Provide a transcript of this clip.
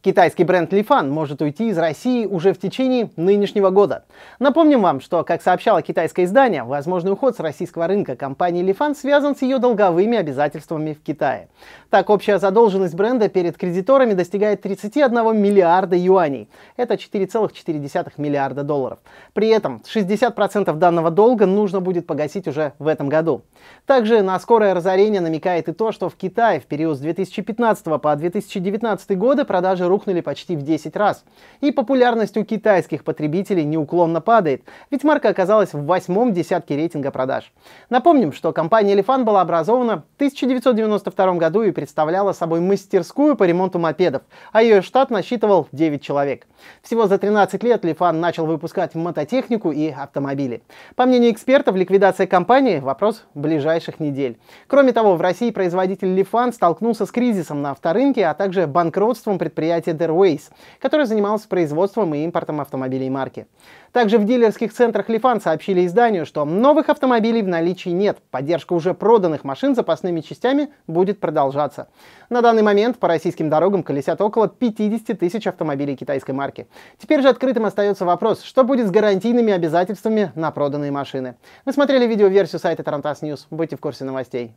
Китайский бренд Лифан может уйти из России уже в течение нынешнего года. Напомним вам, что, как сообщало китайское издание, возможный уход с российского рынка компании Лифан связан с ее долговыми обязательствами в Китае. Так, общая задолженность бренда перед кредиторами достигает 31 миллиарда юаней. Это 4,4 миллиарда долларов. При этом 60% данного долга нужно будет погасить уже в этом году. Также на скорое разорение намекает и то, что в Китае в период с 2015 по 2019 годы продажи рухнули почти в 10 раз. И популярность у китайских потребителей неуклонно падает, ведь марка оказалась в восьмом десятке рейтинга продаж. Напомним, что компания Elefant была образована в 1992 году и представляла собой мастерскую по ремонту мопедов, а ее штат насчитывал 9 человек. Всего за 13 лет Лифан начал выпускать мототехнику и автомобили. По мнению экспертов, ликвидация компании – вопрос ближайших недель. Кроме того, в России производитель Лифан столкнулся с кризисом на авторынке, а также банкротством предприятий предприятие Derways, которое занималось производством и импортом автомобилей марки. Также в дилерских центрах Лифан сообщили изданию, что новых автомобилей в наличии нет, поддержка уже проданных машин запасными частями будет продолжаться. На данный момент по российским дорогам колесят около 50 тысяч автомобилей китайской марки. Теперь же открытым остается вопрос, что будет с гарантийными обязательствами на проданные машины. Вы смотрели видео версию сайта Тарантас Ньюс. Будьте в курсе новостей.